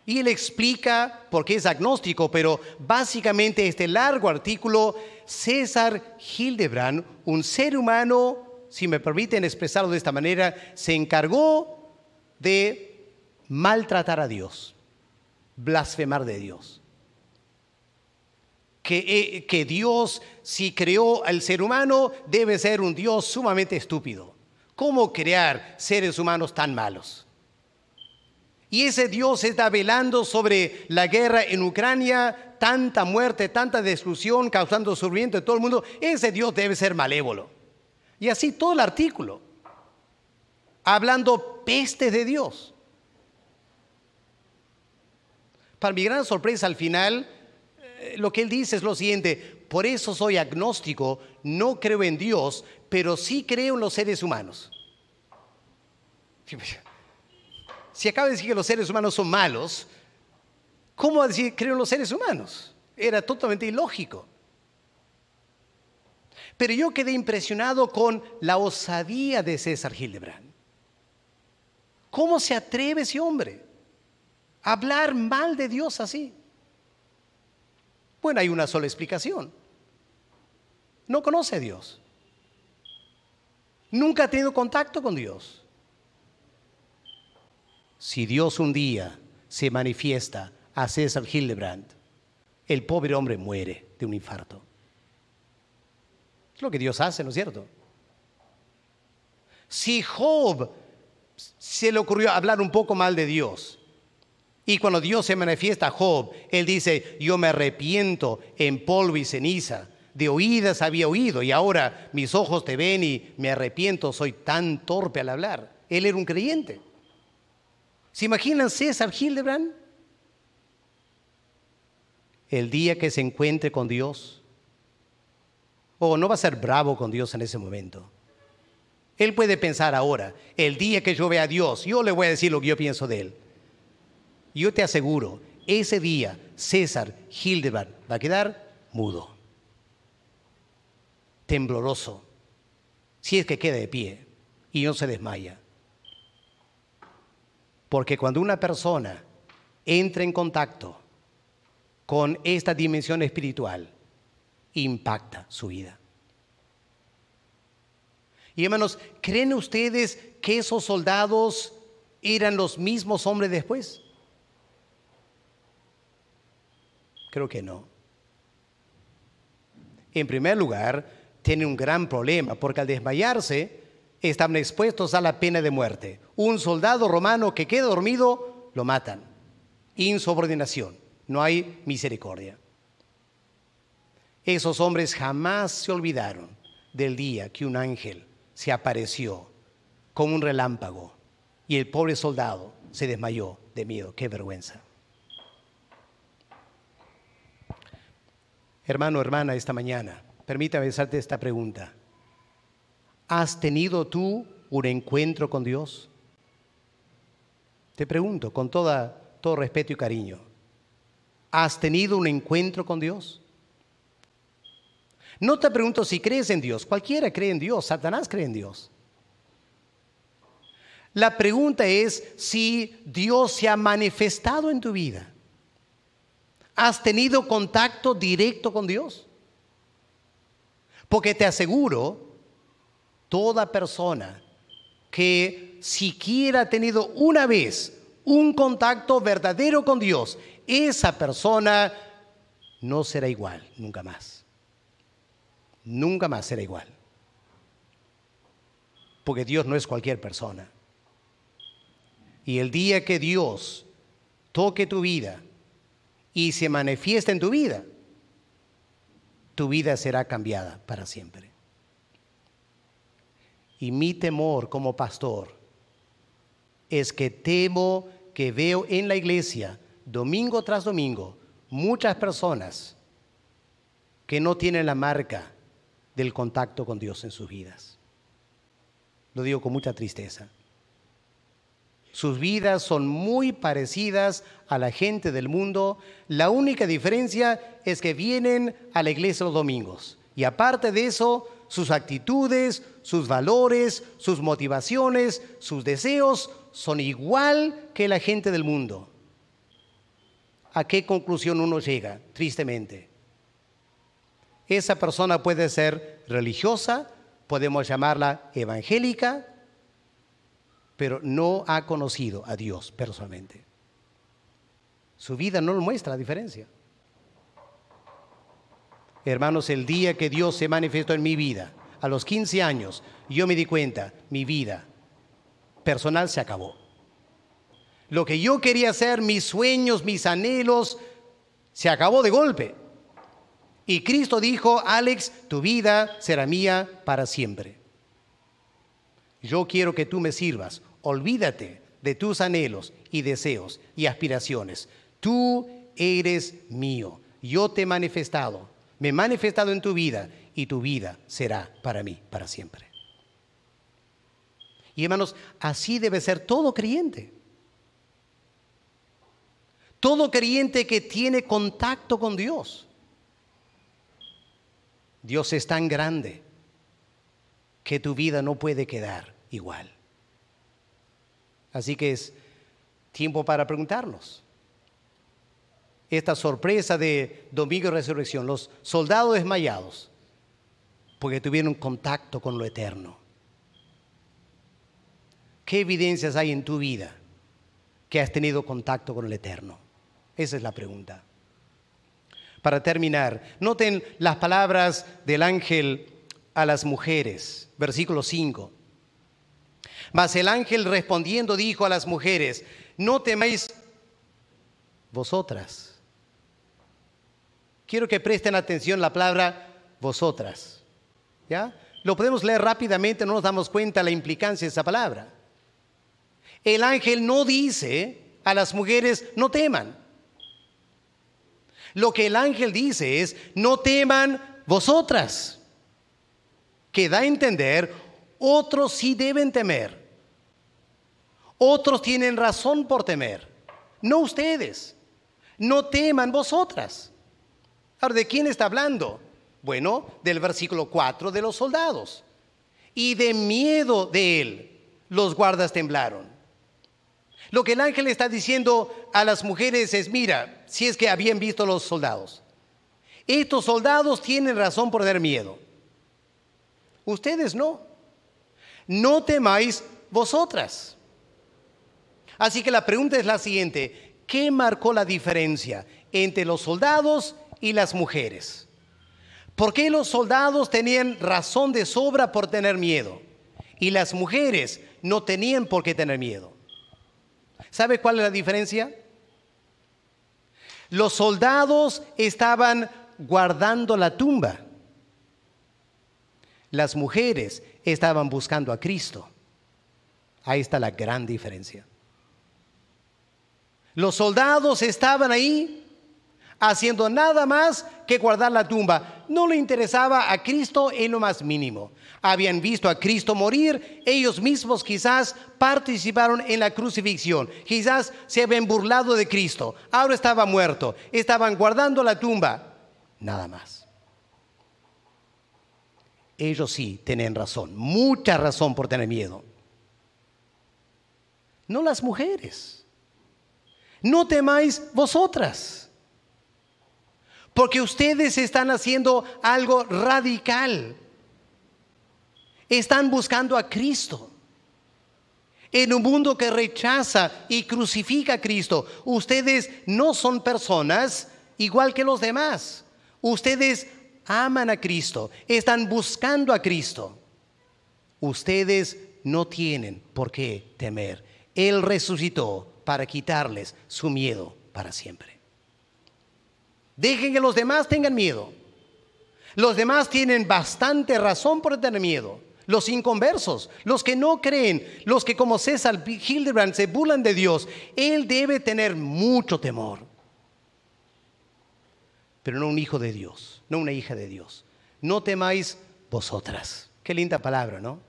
Y él explica por qué es agnóstico, pero básicamente este largo artículo, César Hildebrand, un ser humano, si me permiten expresarlo de esta manera, se encargó de maltratar a Dios, blasfemar de Dios. Que, eh, que Dios, si creó al ser humano, debe ser un Dios sumamente estúpido. ¿Cómo crear seres humanos tan malos? Y ese Dios está velando sobre la guerra en Ucrania, tanta muerte, tanta destrucción, causando sufrimiento en todo el mundo. Ese Dios debe ser malévolo. Y así todo el artículo, hablando peste de Dios. Para mi gran sorpresa, al final, eh, lo que él dice es lo siguiente, por eso soy agnóstico, no creo en Dios, pero sí creo en los seres humanos. Pues, si acaba de decir que los seres humanos son malos, ¿cómo decir creen los seres humanos? Era totalmente ilógico. Pero yo quedé impresionado con la osadía de César Hildebrand. ¿Cómo se atreve ese hombre a hablar mal de Dios así? Bueno, hay una sola explicación. No conoce a Dios. Nunca ha tenido contacto con Dios si Dios un día se manifiesta a César Hildebrand, el pobre hombre muere de un infarto. Es lo que Dios hace, ¿no es cierto? Si Job se le ocurrió hablar un poco mal de Dios, y cuando Dios se manifiesta a Job, él dice, yo me arrepiento en polvo y ceniza, de oídas había oído y ahora mis ojos te ven y me arrepiento, soy tan torpe al hablar. Él era un creyente. ¿Se imaginan César Hildebrand? El día que se encuentre con Dios, o oh, no va a ser bravo con Dios en ese momento. Él puede pensar ahora, el día que yo vea a Dios, yo le voy a decir lo que yo pienso de Él. Yo te aseguro, ese día César Hildebrand va a quedar mudo, tembloroso, si es que queda de pie y no se desmaya. Porque cuando una persona entra en contacto con esta dimensión espiritual, impacta su vida. Y hermanos, ¿creen ustedes que esos soldados eran los mismos hombres después? Creo que no. En primer lugar, tiene un gran problema, porque al desmayarse, están expuestos a la pena de muerte. Un soldado romano que queda dormido, lo matan. Insubordinación, no hay misericordia. Esos hombres jamás se olvidaron del día que un ángel se apareció con un relámpago y el pobre soldado se desmayó de miedo. Qué vergüenza. Hermano, hermana, esta mañana, permítame hacerte esta pregunta. ¿Has tenido tú un encuentro con Dios? Te pregunto con todo respeto y cariño. ¿Has tenido un encuentro con Dios? No te pregunto si crees en Dios. Cualquiera cree en Dios. Satanás cree en Dios. La pregunta es si Dios se ha manifestado en tu vida. ¿Has tenido contacto directo con Dios? Porque te aseguro toda persona que siquiera ha tenido una vez un contacto verdadero con Dios, esa persona no será igual, nunca más. Nunca más será igual. Porque Dios no es cualquier persona. Y el día que Dios toque tu vida y se manifieste en tu vida, tu vida será cambiada para siempre. Y mi temor como pastor es que temo que veo en la iglesia, domingo tras domingo, muchas personas que no tienen la marca del contacto con Dios en sus vidas. Lo digo con mucha tristeza. Sus vidas son muy parecidas a la gente del mundo. La única diferencia es que vienen a la iglesia los domingos. Y aparte de eso, sus actitudes, sus valores, sus motivaciones, sus deseos son igual que la gente del mundo. ¿A qué conclusión uno llega? Tristemente. Esa persona puede ser religiosa, podemos llamarla evangélica, pero no ha conocido a Dios personalmente. Su vida no muestra la diferencia. Hermanos, el día que Dios se manifestó en mi vida, a los 15 años, yo me di cuenta, mi vida personal se acabó. Lo que yo quería hacer, mis sueños, mis anhelos, se acabó de golpe. Y Cristo dijo, Alex, tu vida será mía para siempre. Yo quiero que tú me sirvas. Olvídate de tus anhelos y deseos y aspiraciones. Tú eres mío. Yo te he manifestado me he manifestado en tu vida y tu vida será para mí, para siempre. Y hermanos, así debe ser todo creyente. Todo creyente que tiene contacto con Dios. Dios es tan grande que tu vida no puede quedar igual. Así que es tiempo para preguntarnos, esta sorpresa de domingo y resurrección, los soldados desmayados, porque tuvieron contacto con lo eterno. ¿Qué evidencias hay en tu vida que has tenido contacto con el eterno? Esa es la pregunta. Para terminar, noten las palabras del ángel a las mujeres, versículo 5. Mas el ángel respondiendo dijo a las mujeres, no temáis vosotras Quiero que presten atención la palabra vosotras. ¿Ya? Lo podemos leer rápidamente, no nos damos cuenta la implicancia de esa palabra. El ángel no dice a las mujeres, no teman. Lo que el ángel dice es, no teman vosotras. Que da a entender, otros sí deben temer. Otros tienen razón por temer. No ustedes. No teman vosotras. Ahora, ¿de quién está hablando? Bueno, del versículo 4 de los soldados. Y de miedo de él, los guardas temblaron. Lo que el ángel está diciendo a las mujeres es, mira, si es que habían visto los soldados. Estos soldados tienen razón por tener miedo. Ustedes no. No temáis vosotras. Así que la pregunta es la siguiente. ¿Qué marcó la diferencia entre los soldados y las mujeres. ¿Por qué los soldados tenían razón de sobra por tener miedo? Y las mujeres no tenían por qué tener miedo. ¿Sabe cuál es la diferencia? Los soldados estaban guardando la tumba. Las mujeres estaban buscando a Cristo. Ahí está la gran diferencia. Los soldados estaban ahí haciendo nada más que guardar la tumba. No le interesaba a Cristo en lo más mínimo. Habían visto a Cristo morir, ellos mismos quizás participaron en la crucifixión, quizás se habían burlado de Cristo, ahora estaba muerto, estaban guardando la tumba, nada más. Ellos sí tienen razón, mucha razón por tener miedo. No las mujeres. No temáis vosotras porque ustedes están haciendo algo radical. Están buscando a Cristo. En un mundo que rechaza y crucifica a Cristo, ustedes no son personas igual que los demás. Ustedes aman a Cristo, están buscando a Cristo. Ustedes no tienen por qué temer. Él resucitó para quitarles su miedo para siempre. Dejen que los demás tengan miedo. Los demás tienen bastante razón por tener miedo. Los inconversos, los que no creen, los que como César Hildebrand se burlan de Dios, él debe tener mucho temor. Pero no un hijo de Dios, no una hija de Dios. No temáis vosotras. Qué linda palabra, ¿no?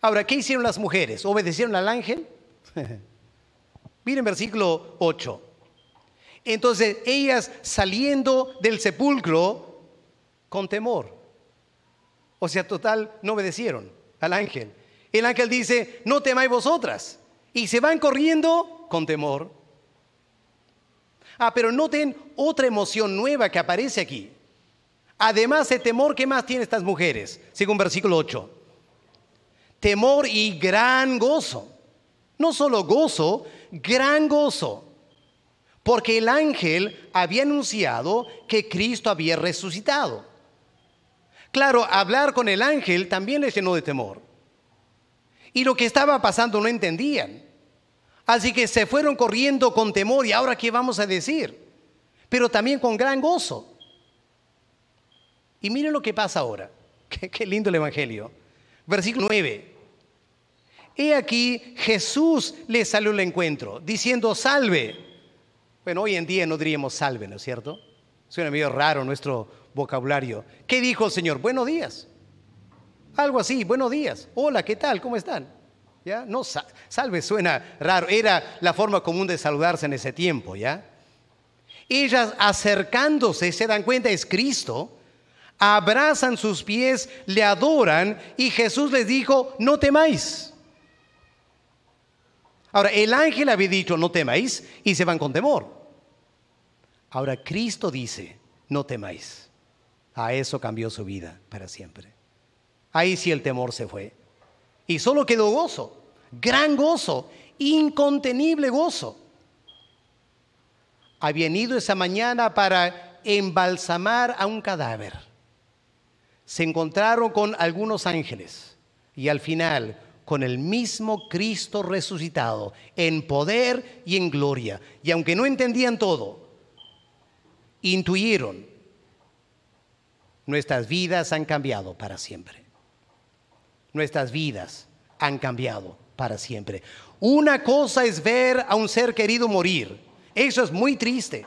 Ahora, ¿qué hicieron las mujeres? ¿Obedecieron al ángel? Miren versículo 8. Entonces ellas saliendo del sepulcro con temor. O sea, total, no obedecieron al ángel. El ángel dice, no temáis vosotras. Y se van corriendo con temor. Ah, pero noten otra emoción nueva que aparece aquí. Además de temor, que más tienen estas mujeres? Según versículo 8. Temor y gran gozo. No solo gozo, gran gozo porque el ángel había anunciado que Cristo había resucitado. Claro, hablar con el ángel también le llenó de temor. Y lo que estaba pasando no entendían. Así que se fueron corriendo con temor y ahora qué vamos a decir. Pero también con gran gozo. Y miren lo que pasa ahora. Qué, lindo el Evangelio. Versículo 9. He aquí Jesús le salió al encuentro, diciendo, salve. Bueno, hoy en día no diríamos salve, ¿no es cierto? Suena medio raro nuestro vocabulario. ¿Qué dijo el Señor? Buenos días. Algo así, buenos días. Hola, ¿qué tal? ¿Cómo están? ¿Ya? No, salve suena raro. Era la forma común de saludarse en ese tiempo, ¿ya? Ellas acercándose, se dan cuenta, es Cristo, abrazan sus pies, le adoran y Jesús les dijo, no temáis. Ahora, el ángel había dicho, no temáis, y se van con temor. Ahora Cristo dice, no temáis. A eso cambió su vida para siempre. Ahí sí el temor se fue. Y solo quedó gozo, gran gozo, incontenible gozo. Habían ido esa mañana para embalsamar a un cadáver. Se encontraron con algunos ángeles y al final con el mismo Cristo resucitado, en poder y en gloria. Y aunque no entendían todo, intuyeron, nuestras vidas han cambiado para siempre. Nuestras vidas han cambiado para siempre. Una cosa es ver a un ser querido morir. Eso es muy triste,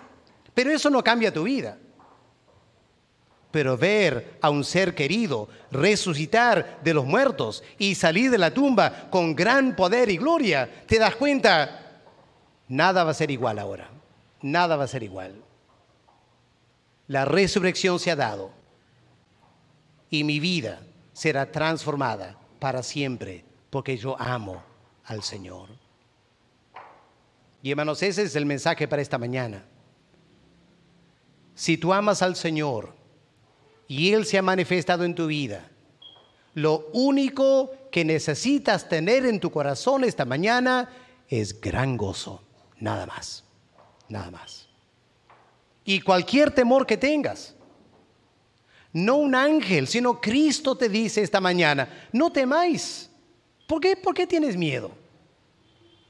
pero eso no cambia tu vida pero ver a un ser querido resucitar de los muertos y salir de la tumba con gran poder y gloria, te das cuenta, nada va a ser igual ahora, nada va a ser igual. La resurrección se ha dado y mi vida será transformada para siempre porque yo amo al Señor. Y hermanos, ese es el mensaje para esta mañana. Si tú amas al Señor, y Él se ha manifestado en tu vida. Lo único que necesitas tener en tu corazón esta mañana es gran gozo, nada más, nada más. Y cualquier temor que tengas, no un ángel, sino Cristo te dice esta mañana, no temáis. ¿Por qué? ¿Por qué tienes miedo?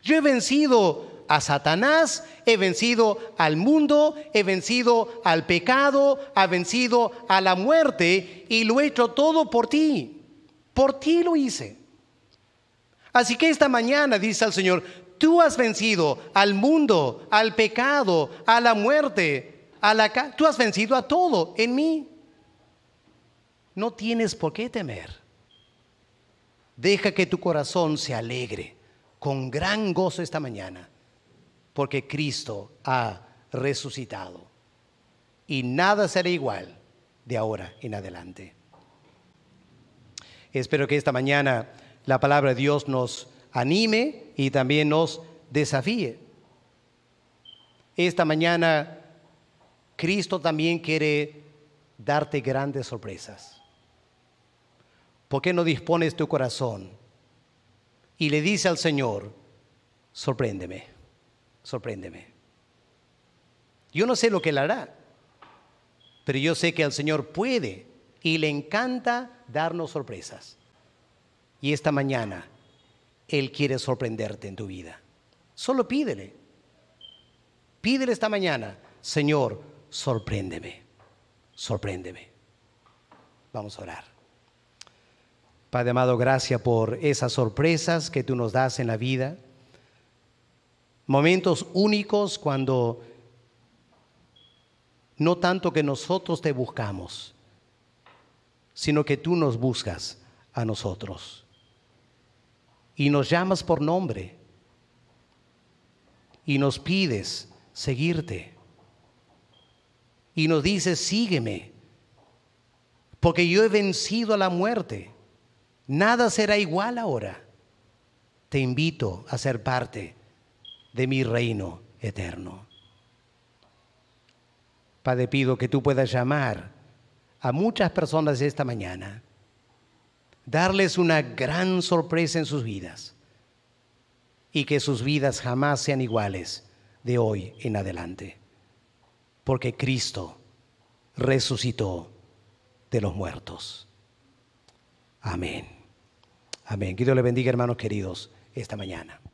Yo he vencido a Satanás, he vencido al mundo, he vencido al pecado, ha vencido a la muerte y lo he hecho todo por ti. Por ti lo hice. Así que esta mañana dice al Señor, tú has vencido al mundo, al pecado, a la muerte, a la tú has vencido a todo en mí. No tienes por qué temer. Deja que tu corazón se alegre con gran gozo esta mañana porque Cristo ha resucitado. Y nada será igual de ahora en adelante. Espero que esta mañana la palabra de Dios nos anime y también nos desafíe. Esta mañana Cristo también quiere darte grandes sorpresas. ¿Por qué no dispones tu corazón y le dice al Señor, sorpréndeme? sorpréndeme. Yo no sé lo que él hará, pero yo sé que al Señor puede y le encanta darnos sorpresas. Y esta mañana Él quiere sorprenderte en tu vida. Solo pídele. Pídele esta mañana, Señor, sorpréndeme, sorpréndeme. Vamos a orar. Padre amado, gracias por esas sorpresas que tú nos das en la vida. Momentos únicos cuando no tanto que nosotros te buscamos, sino que tú nos buscas a nosotros. Y nos llamas por nombre. Y nos pides seguirte. Y nos dices, sígueme. Porque yo he vencido a la muerte. Nada será igual ahora. Te invito a ser parte de mi reino eterno. Padre, pido que tú puedas llamar a muchas personas esta mañana, darles una gran sorpresa en sus vidas y que sus vidas jamás sean iguales de hoy en adelante, porque Cristo resucitó de los muertos. Amén. Amén. Que Dios le bendiga, hermanos queridos, esta mañana.